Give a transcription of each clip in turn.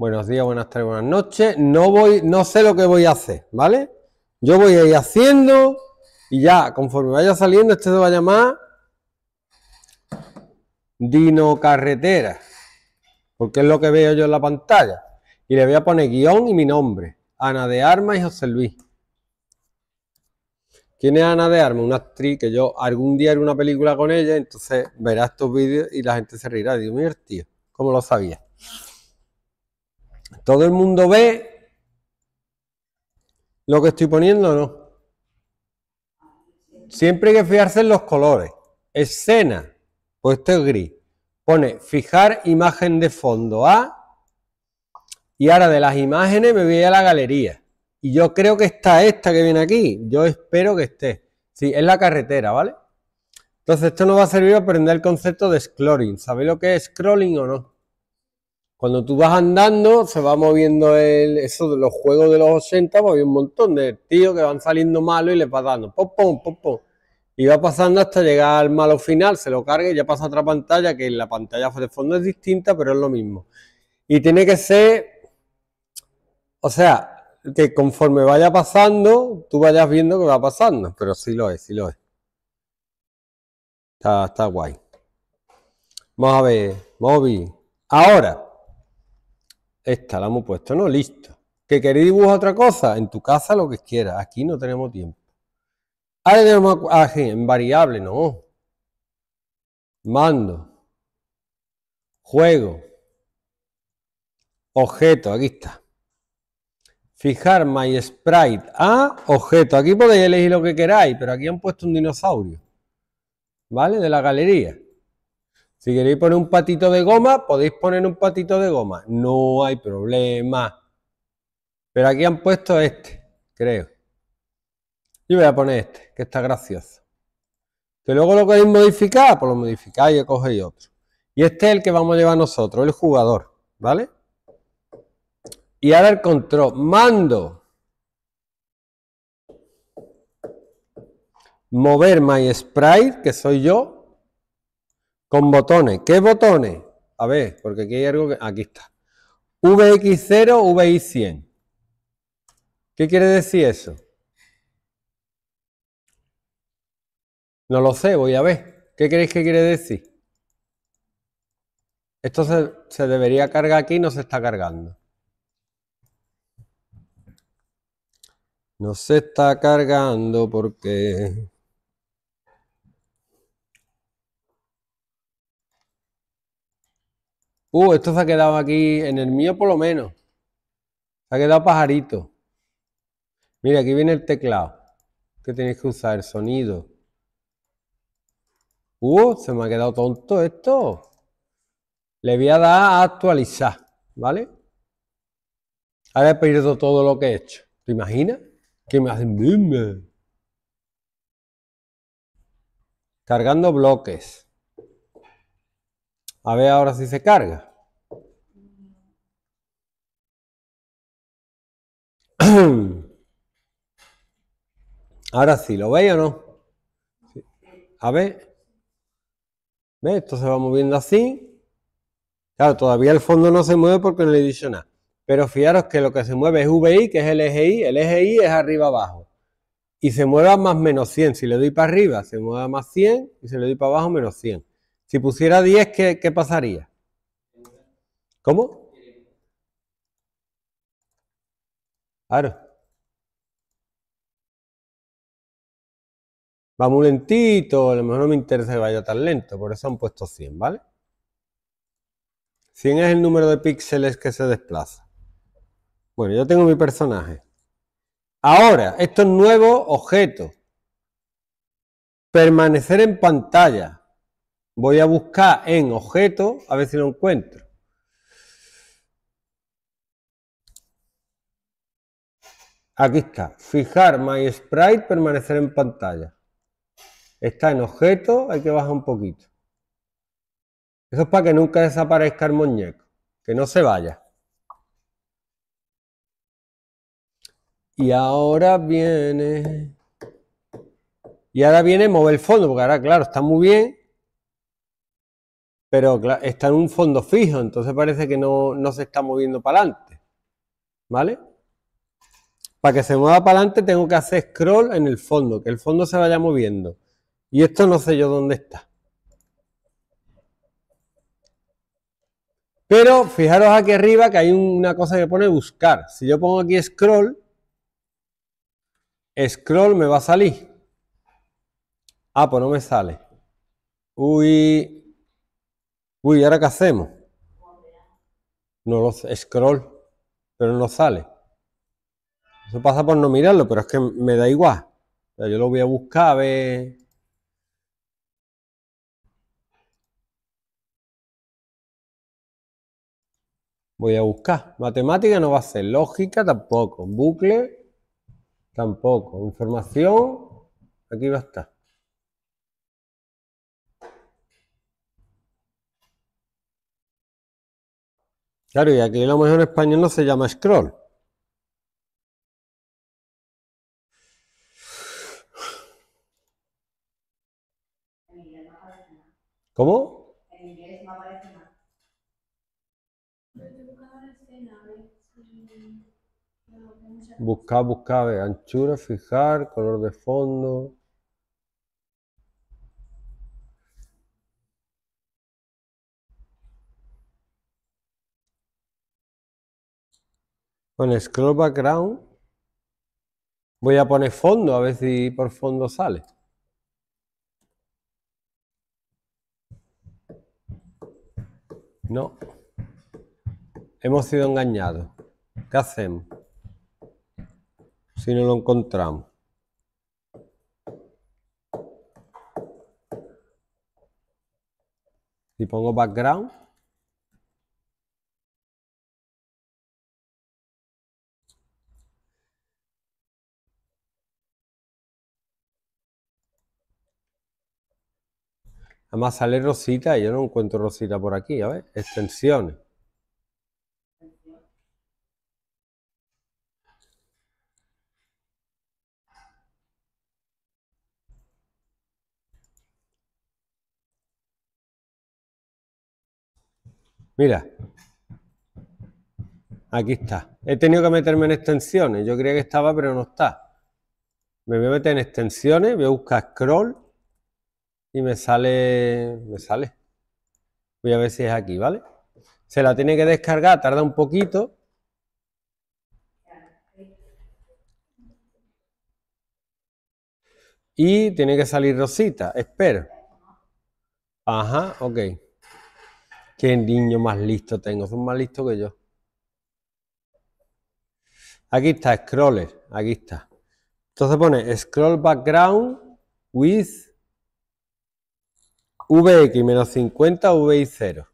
Buenos días, buenas tardes, buenas noches. No voy, no sé lo que voy a hacer, ¿vale? Yo voy a ir haciendo y ya, conforme vaya saliendo, este se va a llamar Dino Carretera, porque es lo que veo yo en la pantalla. Y le voy a poner guión y mi nombre, Ana de Armas y José Luis. ¿Quién es Ana de Armas? Una actriz que yo algún día haré una película con ella, entonces verá estos vídeos y la gente se reirá. Digo, mira, tío, ¿cómo lo sabía? ¿Todo el mundo ve lo que estoy poniendo o no? Siempre hay que fijarse en los colores. Escena, pues esto es gris. Pone fijar imagen de fondo A. Y ahora de las imágenes me voy a la galería. Y yo creo que está esta que viene aquí. Yo espero que esté. Sí, es la carretera, ¿vale? Entonces esto nos va a servir a aprender el concepto de scrolling. ¿Sabéis lo que es scrolling o no? Cuando tú vas andando, se va moviendo el, eso de los juegos de los 80, pues hay un montón de tíos que van saliendo malos y les va dando pop, pop, Y va pasando hasta llegar al malo final, se lo cargue y ya pasa otra pantalla, que la pantalla de fondo es distinta, pero es lo mismo. Y tiene que ser, o sea, que conforme vaya pasando, tú vayas viendo que va pasando, pero sí lo es, sí lo es. Está, guay. Vamos a ver, móvil Ahora. Esta la hemos puesto, ¿no? Listo. ¿Que queréis dibujar otra cosa? En tu casa lo que quieras. Aquí no tenemos tiempo. Ahí tenemos en variable, no. Mando. Juego. Objeto, aquí está. Fijar my sprite a ah, objeto. Aquí podéis elegir lo que queráis, pero aquí han puesto un dinosaurio. ¿Vale? De la galería. Si queréis poner un patito de goma, podéis poner un patito de goma. No hay problema. Pero aquí han puesto este, creo. Yo voy a poner este, que está gracioso. Que luego lo queréis modificar, pues lo modificáis y cogéis otro. Y este es el que vamos a llevar nosotros, el jugador, ¿vale? Y ahora el control, mando. Mover my sprite, que soy yo, con botones. ¿Qué botones? A ver, porque aquí hay algo que... Aquí está. VX0, VI100. ¿Qué quiere decir eso? No lo sé, voy a ver. ¿Qué creéis que quiere decir? Esto se, se debería cargar aquí y no se está cargando. No se está cargando porque... Uh, esto se ha quedado aquí, en el mío por lo menos. Se ha quedado pajarito. Mira, aquí viene el teclado. Que tenéis que usar el sonido. Uh, se me ha quedado tonto esto. Le voy a dar a actualizar, ¿vale? Ahora he perdido todo lo que he hecho. ¿Te imaginas? Que me hacen... Cargando bloques. A ver ahora si se carga. Ahora sí, ¿lo veis o no? A ver. ¿Ve? Esto se va moviendo así. Claro, todavía el fondo no se mueve porque no le he dicho nada. Pero fijaros que lo que se mueve es VI, que es el eje I. El eje I es arriba abajo. Y se mueve más menos 100. Si le doy para arriba, se mueve más 100. Y si le doy para abajo, menos 100. Si pusiera 10, ¿qué, pasaría? ¿Cómo? Claro. Va muy lentito, a lo mejor no me interesa que vaya tan lento, por eso han puesto 100, ¿vale? 100 es el número de píxeles que se desplaza. Bueno, yo tengo mi personaje. Ahora, estos nuevos objetos. Permanecer en pantalla. Voy a buscar en objeto a ver si lo encuentro. Aquí está. Fijar My Sprite, permanecer en pantalla. Está en objeto, hay que bajar un poquito. Eso es para que nunca desaparezca el muñeco, que no se vaya. Y ahora viene... Y ahora viene mover el fondo, porque ahora, claro, está muy bien, pero está en un fondo fijo, entonces parece que no, no se está moviendo para adelante. ¿Vale? Para que se mueva para adelante tengo que hacer scroll en el fondo, que el fondo se vaya moviendo. Y esto no sé yo dónde está. Pero fijaros aquí arriba que hay una cosa que pone buscar. Si yo pongo aquí scroll, scroll me va a salir. Ah, pues no me sale. Uy, Uy, ¿ahora qué hacemos? No lo scroll, pero no sale. Eso pasa por no mirarlo, pero es que me da igual. yo lo voy a buscar a ver. Voy a buscar. Matemática no va a ser. Lógica tampoco. Bucle tampoco. Información. Aquí va a estar. Claro, y aquí a lo mejor en español no se llama scroll. ¿Cómo? En inglés no aparece nada. Buscar, buscar, anchura, fijar, color de fondo. Con scroll background voy a poner fondo, a ver si por fondo sale. No. Hemos sido engañados. ¿Qué hacemos? Si no lo encontramos. Si pongo background. Además sale Rosita y yo no encuentro Rosita por aquí, a ver, extensiones. Mira, aquí está. He tenido que meterme en extensiones. Yo creía que estaba, pero no está. Me voy a meter en extensiones, voy a buscar scroll y me sale, me sale. Voy a ver si es aquí, ¿vale? Se la tiene que descargar, tarda un poquito. Y tiene que salir Rosita, espero. Ajá, ok. Qué niño más listo tengo, son más listos que yo. Aquí está, scroller, aquí está. Entonces pone scroll background with Vx menos 50, y 0.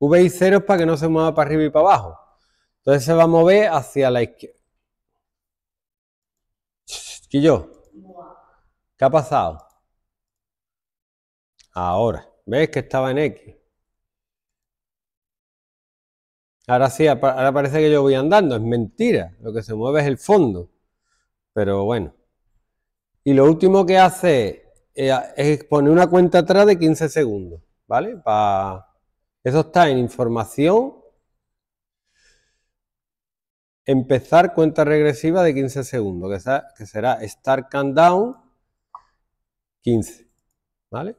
Vy 0 es para que no se mueva para arriba y para abajo. Entonces se va a mover hacia la izquierda. ¿Y yo? ¿Qué ha pasado? Ahora. ¿Ves que estaba en X? Ahora sí, ahora parece que yo voy andando. Es mentira. Lo que se mueve es el fondo. Pero bueno. Y lo último que hace eh, es una cuenta atrás de 15 segundos, ¿vale? Eso está en información. Empezar cuenta regresiva de 15 segundos, que, será, que será Start Countdown 15, ¿vale?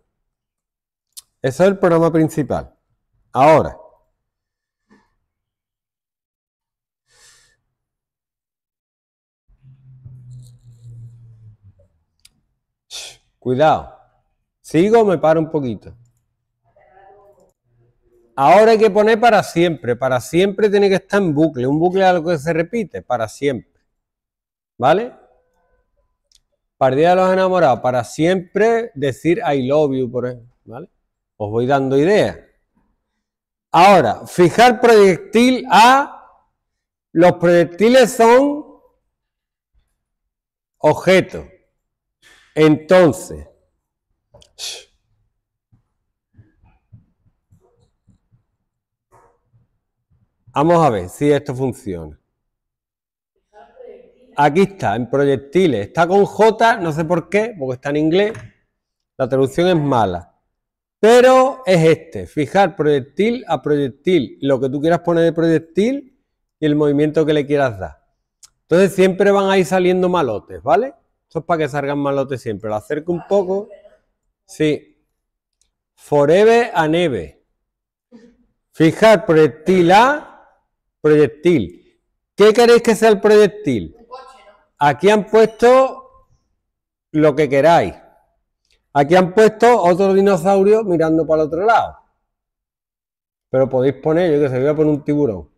Eso es el programa principal. Ahora, Cuidado. ¿Sigo o me paro un poquito? Ahora hay que poner para siempre. Para siempre tiene que estar en bucle. Un bucle es algo que se repite. Para siempre. ¿Vale? Partida de los enamorados. Para siempre decir I love you, por ejemplo. ¿Vale? Os voy dando ideas. Ahora, fijar proyectil a... Los proyectiles son objetos. Entonces, vamos a ver si esto funciona. Aquí está, en proyectiles. Está con J, no sé por qué, porque está en inglés. La traducción es mala. Pero es este, fijar proyectil a proyectil, lo que tú quieras poner de proyectil y el movimiento que le quieras dar. Entonces siempre van a ir saliendo malotes, ¿vale? Esto es para que salgan malotes siempre. Lo acerco un poco. Sí. Forever a neve. Fijar, proyectil A, proyectil. ¿Qué queréis que sea el proyectil? Aquí han puesto lo que queráis. Aquí han puesto otro dinosaurio mirando para el otro lado. Pero podéis poner, yo que se voy a poner un tiburón.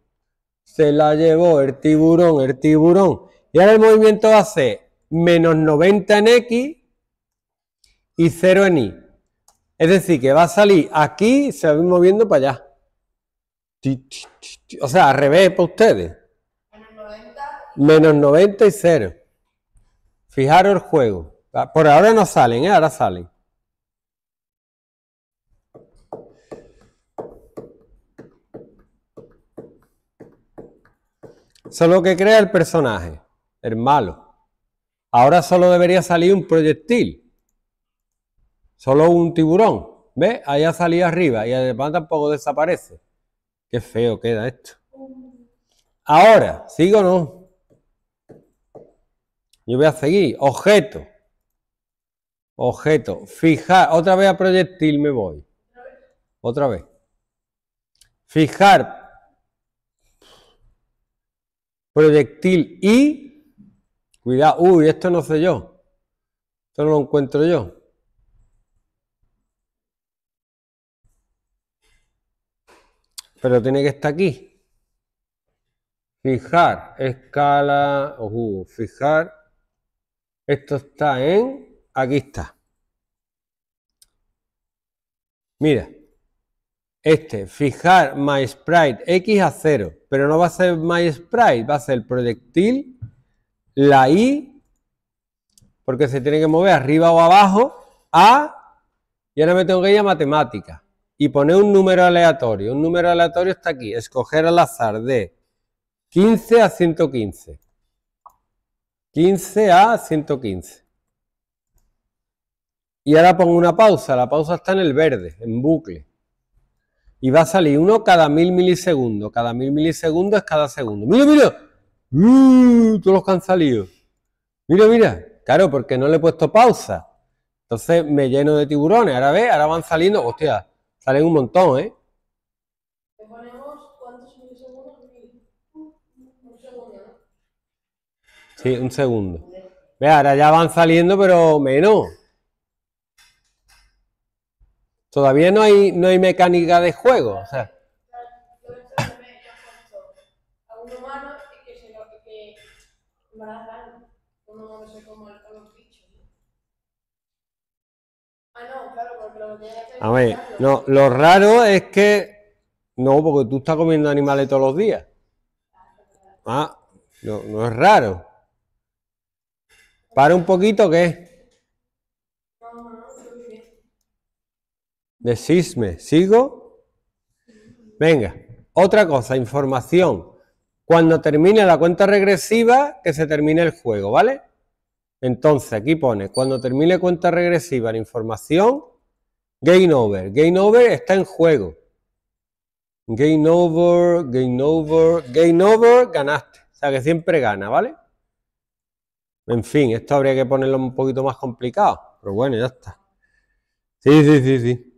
Se la llevó el tiburón, el tiburón. Y ahora el movimiento va a ser menos 90 en X y 0 en Y. Es decir, que va a salir aquí y se va a ir moviendo para allá. O sea, al revés para ustedes. Menos 90 y 0. Fijaros el juego. Ah, por ahora no salen, ¿eh? ahora salen. Solo que crea el personaje, el malo. Ahora solo debería salir un proyectil. Solo un tiburón. ¿Ves? Allá salía arriba y además tampoco desaparece. Qué feo queda esto. Ahora, ¿sigo o no? Yo voy a seguir. Objeto. Objeto. Fijar. Otra vez a proyectil me voy. Otra vez. Fijar. Proyectil y Cuidado, uy, esto no sé yo. Esto no lo encuentro yo. Pero tiene que estar aquí. Fijar, escala, ojo, fijar. Esto está en, aquí está. Mira, este, fijar my sprite X a 0, pero no va a ser my sprite, va a ser el proyectil la I, porque se tiene que mover arriba o abajo, A, y ahora me tengo que ir a matemática y poner un número aleatorio. Un número aleatorio está aquí, escoger al azar de 15 a 115. 15 a 115. Y ahora pongo una pausa, la pausa está en el verde, en bucle. Y va a salir uno cada mil milisegundos, cada mil milisegundos es cada segundo. ¡Mira, mira! Mm, todos los que han salido. Mira, mira. Claro, porque no le he puesto pausa. Entonces me lleno de tiburones. Ahora ve, ahora van saliendo. Hostia, salen un montón, ¿eh? Un segundo. Sí, un segundo. Ve, ahora ya van saliendo, pero menos. Todavía no hay, no hay mecánica de juego. O sea, A ver, no, lo raro es que no, porque tú estás comiendo animales todos los días. Ah, no, es raro. Para un poquito, ¿qué? De ¿sigo? Venga, otra cosa, información. Cuando termine la cuenta regresiva, que se termine el juego, ¿vale? Entonces, aquí pone, cuando termine cuenta regresiva, la información Gain over. Game over está en juego. Gain over, gain over, gain over, ganaste. O sea que siempre gana, ¿vale? En fin, esto habría que ponerlo un poquito más complicado. Pero bueno, ya está. Sí, sí, sí, sí.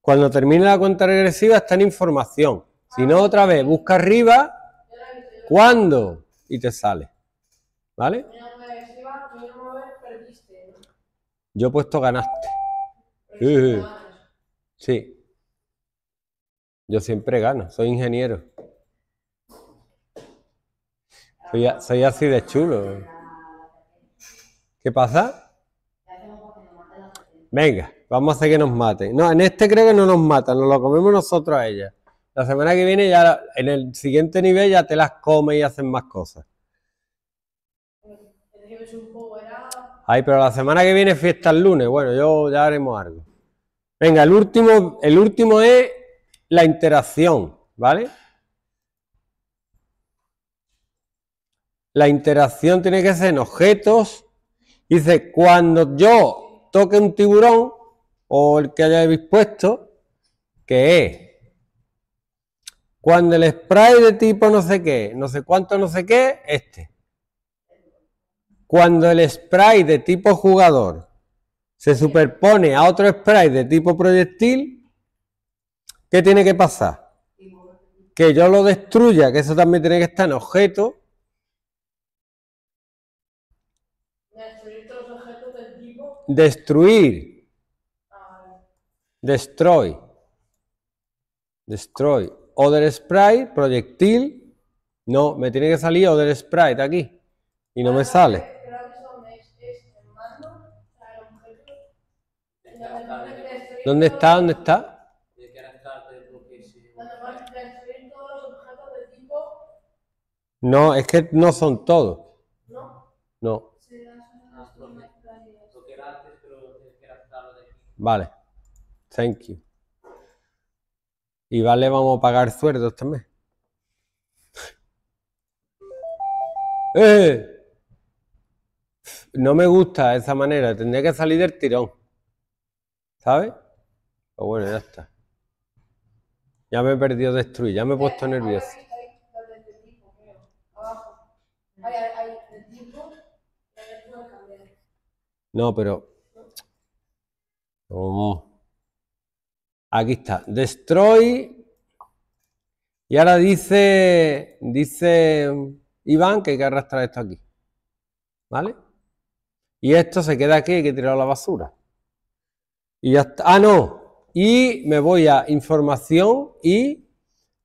Cuando termine la cuenta regresiva está en información. Si no, otra vez, busca arriba, ¿cuándo? Y te sale. ¿Vale? Yo he puesto ganaste. sí. Yo siempre gano, soy ingeniero. Soy, así de chulo. ¿Qué pasa? Venga, vamos a hacer que nos maten. No, en este creo que no nos matan, nos lo comemos nosotros a ella. La semana que viene ya, en el siguiente nivel ya te las come y hacen más cosas. Ay, pero la semana que viene fiesta el lunes. Bueno, yo ya haremos algo. Venga, el último, el último es la interacción, ¿vale? La interacción tiene que ser en objetos. Dice, cuando yo toque un tiburón o el que haya dispuesto que es cuando el spray de tipo no sé qué, no sé cuánto, no sé qué, este. Cuando el spray de tipo jugador se superpone a otro spray de tipo proyectil, ¿qué tiene que pasar? Que yo lo destruya, que eso también tiene que estar en objeto. Destruir Destroy. Destroy. Other sprite, spray, proyectil. No, me tiene que salir other sprite aquí. Y no me ah, sale. ¿Dónde está? ¿Dónde está? No, es que no son todos. ¿No? No. Vale. Thank you. Y vale, vamos a pagar sueldos también. ¡Eh! No me gusta esa manera. Tendría que salir del tirón. ¿Sabes? Pues bueno, ya está. Ya me he perdido destruir, ya me he puesto nervioso. No, pero... Oh. Aquí está. Destroy. Y ahora dice, dice Iván que hay que arrastrar esto aquí. ¿Vale? Y esto se queda aquí, hay que tirarlo la basura. Y ya está. Ah, no y me voy a información y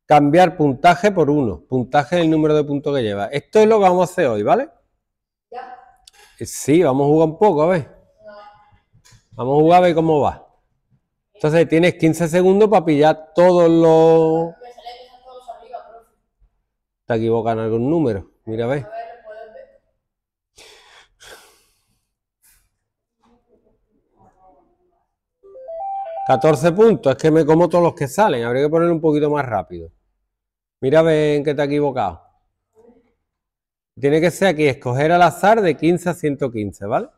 cambiar puntaje por uno Puntaje el número de puntos que lleva. Esto es lo que vamos a hacer hoy, ¿vale? Ya. Eh, sí, vamos a jugar un poco, a ver. Vamos a jugar a ver cómo va. Entonces tienes 15 segundos para pillar todos los... Me Te equivocan algún número. Mira, A ver. 14 puntos, es que me como todos los que salen, habría que poner un poquito más rápido. Mira, ven que te ha equivocado. Tiene que ser aquí, escoger al azar de 15 a 115, ¿vale?